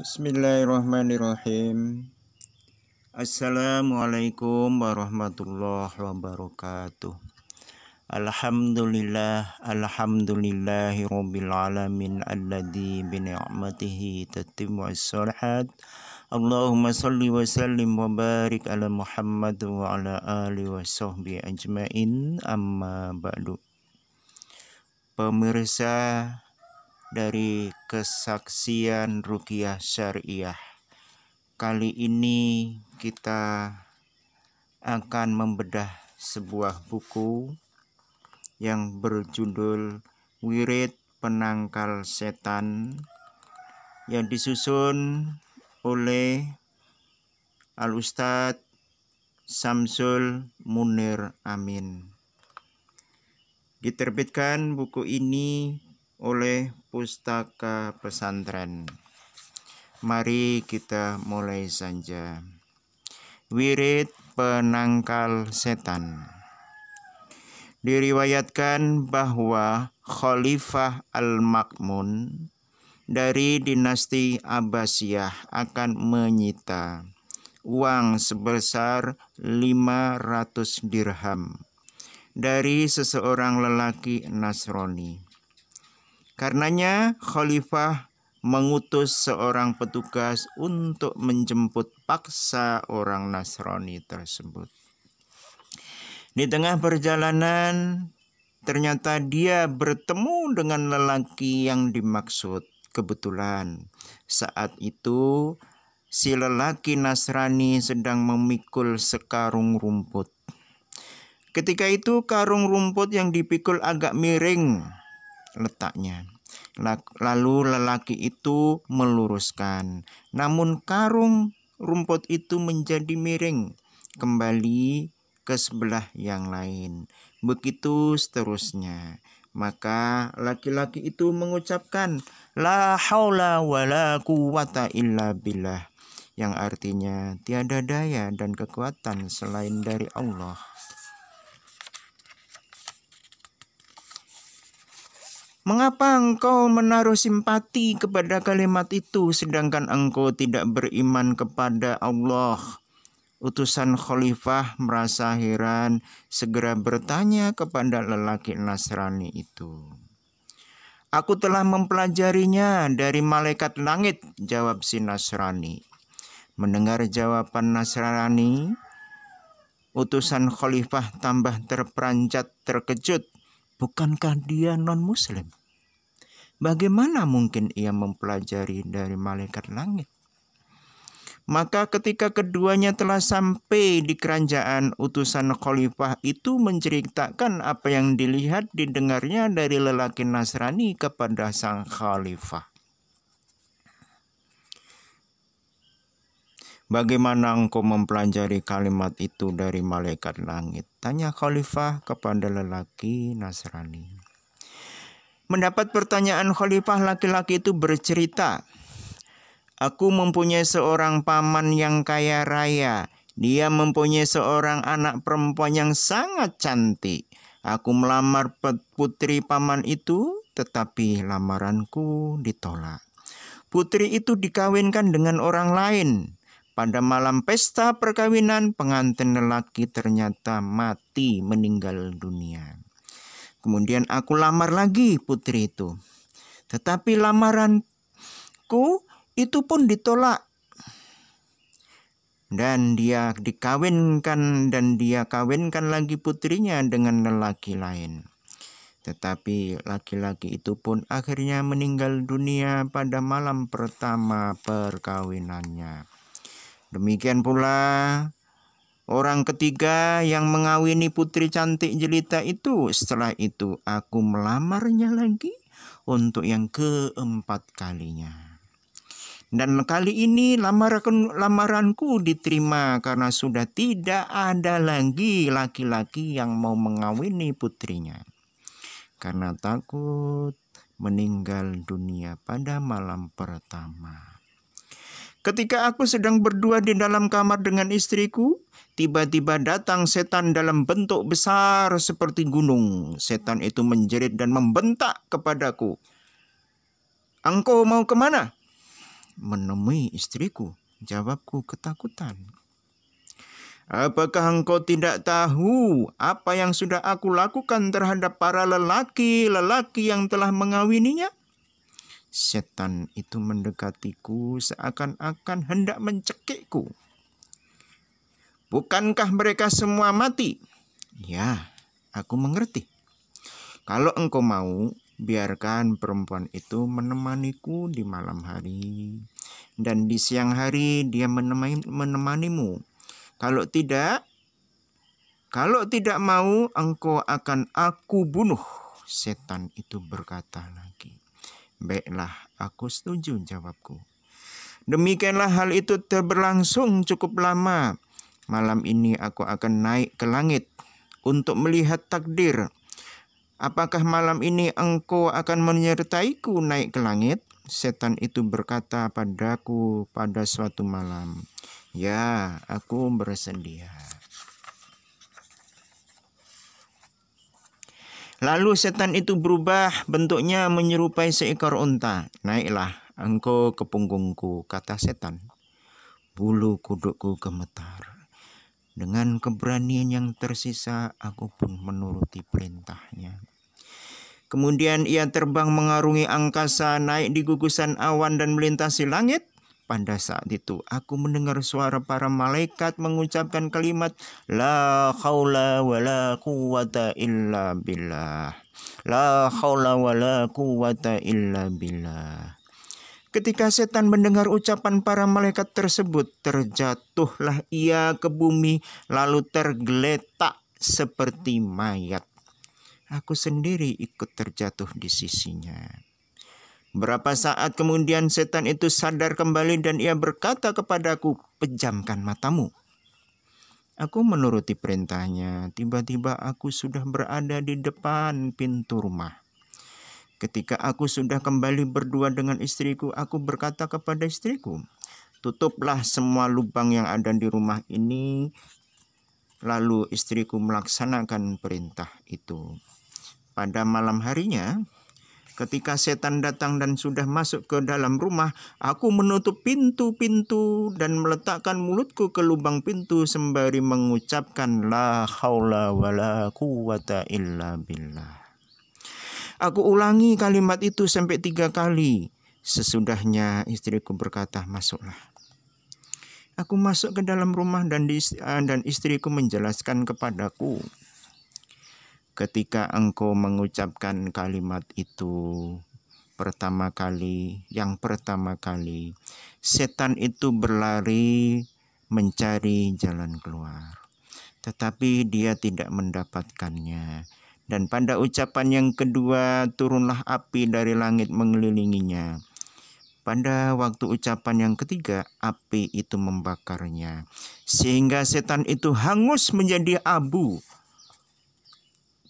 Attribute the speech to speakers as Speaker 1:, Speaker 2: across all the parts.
Speaker 1: Bismillahirrahmanirrahim. Assalamualaikum warahmatullahi wabarakatuh. Alhamdulillah, alhamdulillahi rabbil alamin Alladhi bi ni'matihi tatimmu salihat Allahumma salli wa sallim wa barik ala Muhammad wa ala ali wa sahbi ajmain amma ba'du. Pemirsa dari kesaksian rukiah syariah. Kali ini kita akan membedah sebuah buku yang berjudul Wirid Penangkal Setan yang disusun oleh Al Ustadz Samsul Munir Amin. Diterbitkan buku ini oleh Pustaka Pesantren. Mari kita mulai saja. Wirid Penangkal Setan Diriwayatkan bahwa Khalifah Al-Makmun dari dinasti Abbasiyah akan menyita uang sebesar 500 dirham dari seseorang lelaki Nasrani Karenanya khalifah mengutus seorang petugas untuk menjemput paksa orang Nasrani tersebut. Di tengah perjalanan, ternyata dia bertemu dengan lelaki yang dimaksud. Kebetulan saat itu si lelaki Nasrani sedang memikul sekarung rumput. Ketika itu karung rumput yang dipikul agak miring letaknya. Lalu lelaki itu meluruskan, namun karung rumput itu menjadi miring kembali ke sebelah yang lain. Begitu seterusnya. Maka laki-laki itu mengucapkan la haula wala quwata illa billah yang artinya tiada daya dan kekuatan selain dari Allah. Mengapa engkau menaruh simpati kepada kalimat itu sedangkan engkau tidak beriman kepada Allah? Utusan khalifah merasa heran segera bertanya kepada lelaki Nasrani itu. Aku telah mempelajarinya dari malaikat langit, jawab si Nasrani. Mendengar jawaban Nasrani, utusan khalifah tambah terperanjat terkejut Bukankah dia non-Muslim? Bagaimana mungkin ia mempelajari dari malaikat langit? Maka ketika keduanya telah sampai di kerajaan utusan khalifah itu menceritakan apa yang dilihat didengarnya dari lelaki Nasrani kepada sang khalifah. Bagaimana engkau mempelajari kalimat itu dari malaikat langit? Tanya khalifah kepada lelaki Nasrani. Mendapat pertanyaan khalifah laki-laki itu bercerita. Aku mempunyai seorang paman yang kaya raya. Dia mempunyai seorang anak perempuan yang sangat cantik. Aku melamar putri paman itu, tetapi lamaranku ditolak. Putri itu dikawinkan dengan orang lain pada malam pesta perkawinan, pengantin lelaki ternyata mati meninggal dunia. Kemudian aku lamar lagi putri itu. Tetapi lamaranku itu pun ditolak. Dan dia dikawinkan dan dia kawinkan lagi putrinya dengan lelaki lain. Tetapi laki-laki itu pun akhirnya meninggal dunia pada malam pertama perkawinannya. Demikian pula orang ketiga yang mengawini putri cantik jelita itu setelah itu aku melamarnya lagi untuk yang keempat kalinya. Dan kali ini lamaran, lamaranku diterima karena sudah tidak ada lagi laki-laki yang mau mengawini putrinya. Karena takut meninggal dunia pada malam pertama. Ketika aku sedang berdua di dalam kamar dengan istriku, tiba-tiba datang setan dalam bentuk besar seperti gunung. Setan itu menjerit dan membentak kepadaku. Engkau mau kemana? Menemui istriku, jawabku ketakutan. Apakah engkau tidak tahu apa yang sudah aku lakukan terhadap para lelaki-lelaki yang telah mengawininya? Setan itu mendekatiku seakan-akan hendak mencekikku. Bukankah mereka semua mati? Ya, aku mengerti. Kalau engkau mau, biarkan perempuan itu menemaniku di malam hari. Dan di siang hari dia menemani, menemanimu. Kalau tidak, kalau tidak mau, engkau akan aku bunuh. Setan itu berkata lagi. Baiklah, aku setuju jawabku. Demikianlah hal itu terberlangsung cukup lama. Malam ini aku akan naik ke langit untuk melihat takdir. Apakah malam ini engkau akan menyertaiku naik ke langit? Setan itu berkata padaku pada suatu malam, "Ya, aku bersedia." Lalu setan itu berubah bentuknya menyerupai seekor unta. Naiklah engkau ke punggungku, kata setan. Bulu kudukku gemetar. Dengan keberanian yang tersisa, aku pun menuruti perintahnya. Kemudian ia terbang mengarungi angkasa, naik di gugusan awan dan melintasi langit. Pada saat itu aku mendengar suara para malaikat mengucapkan kalimat La haula wala quwata illa billah La haula wala quwata illa billah Ketika setan mendengar ucapan para malaikat tersebut, terjatuhlah ia ke bumi, lalu tergeletak seperti mayat. Aku sendiri ikut terjatuh di sisinya. Berapa saat kemudian setan itu sadar kembali dan ia berkata kepadaku, pejamkan matamu. Aku menuruti perintahnya, tiba-tiba aku sudah berada di depan pintu rumah. Ketika aku sudah kembali berdua dengan istriku, aku berkata kepada istriku, tutuplah semua lubang yang ada di rumah ini. Lalu istriku melaksanakan perintah itu. Pada malam harinya, Ketika setan datang dan sudah masuk ke dalam rumah, aku menutup pintu-pintu dan meletakkan mulutku ke lubang pintu sembari mengucapkan la haula wala quwata illa billah. Aku ulangi kalimat itu sampai tiga kali. Sesudahnya istriku berkata, masuklah. Aku masuk ke dalam rumah dan, eh, dan istriku menjelaskan kepadaku ketika engkau mengucapkan kalimat itu pertama kali, yang pertama kali, setan itu berlari mencari jalan keluar. Tetapi dia tidak mendapatkannya. Dan pada ucapan yang kedua, turunlah api dari langit mengelilinginya. Pada waktu ucapan yang ketiga, api itu membakarnya. Sehingga setan itu hangus menjadi abu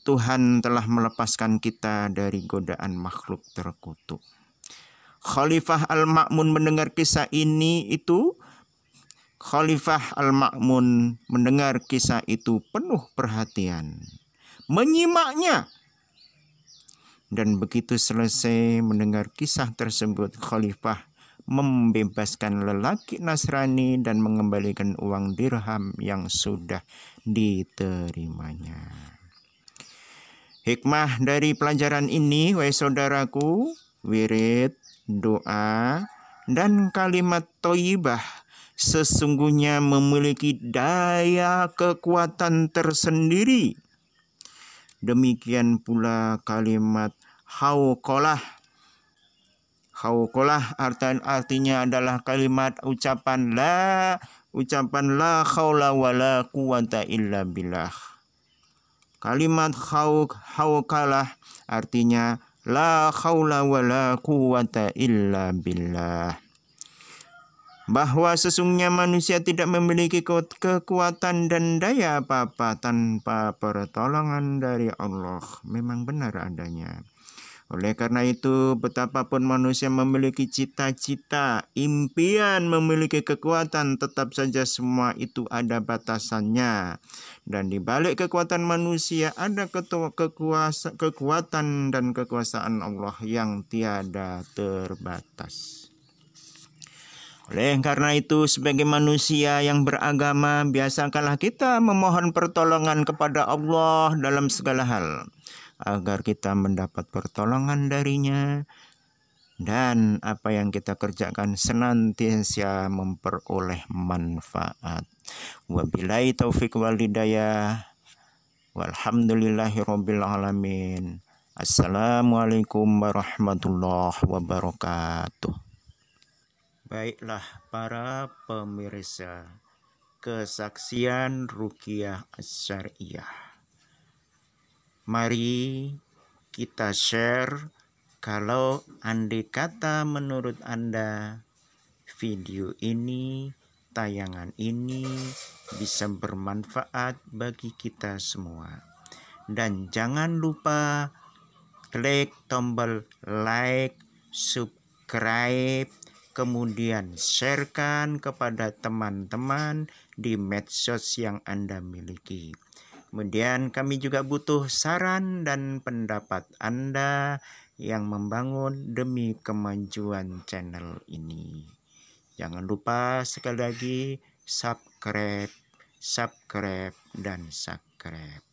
Speaker 1: Tuhan telah melepaskan kita dari godaan makhluk terkutuk. Khalifah Al-Ma'mun mendengar kisah ini itu Khalifah Al-Ma'mun mendengar kisah itu penuh perhatian. Menyimaknya. Dan begitu selesai mendengar kisah tersebut, Khalifah membebaskan lelaki Nasrani dan mengembalikan uang dirham yang sudah diterimanya. Hikmah dari pelajaran ini, wahai saudaraku, wirid, doa, dan kalimat toibah sesungguhnya memiliki daya kekuatan tersendiri. Demikian pula kalimat haukolah. Haukolah artinya adalah kalimat ucapan la, ucapan la haula la quwata illa billah. Kalimat khawk, khawkalah artinya la khawla wa la quwata illa billah. Bahwa sesungguhnya manusia tidak memiliki kekuatan dan daya apa-apa tanpa pertolongan dari Allah. Memang benar adanya. Oleh karena itu, betapapun manusia memiliki cita-cita, impian memiliki kekuatan, tetap saja semua itu ada batasannya. Dan di balik kekuatan manusia ada kekuasa, kekuatan dan kekuasaan Allah yang tiada terbatas. Oleh karena itu, sebagai manusia yang beragama, biasakanlah kita memohon pertolongan kepada Allah dalam segala hal agar kita mendapat pertolongan darinya dan apa yang kita kerjakan senantiasa memperoleh manfaat. Wabillahi taufik wal hidayah. Walhamdulillahirabbil alamin. Assalamualaikum warahmatullahi wabarakatuh. Baiklah para pemirsa, kesaksian Rukiah Syariah. Mari kita share kalau andai kata menurut Anda video ini, tayangan ini bisa bermanfaat bagi kita semua. Dan jangan lupa klik tombol like, subscribe, kemudian sharekan kepada teman-teman di medsos yang Anda miliki. Kemudian kami juga butuh saran dan pendapat Anda yang membangun demi kemajuan channel ini. Jangan lupa sekali lagi subscribe, subscribe, dan subscribe.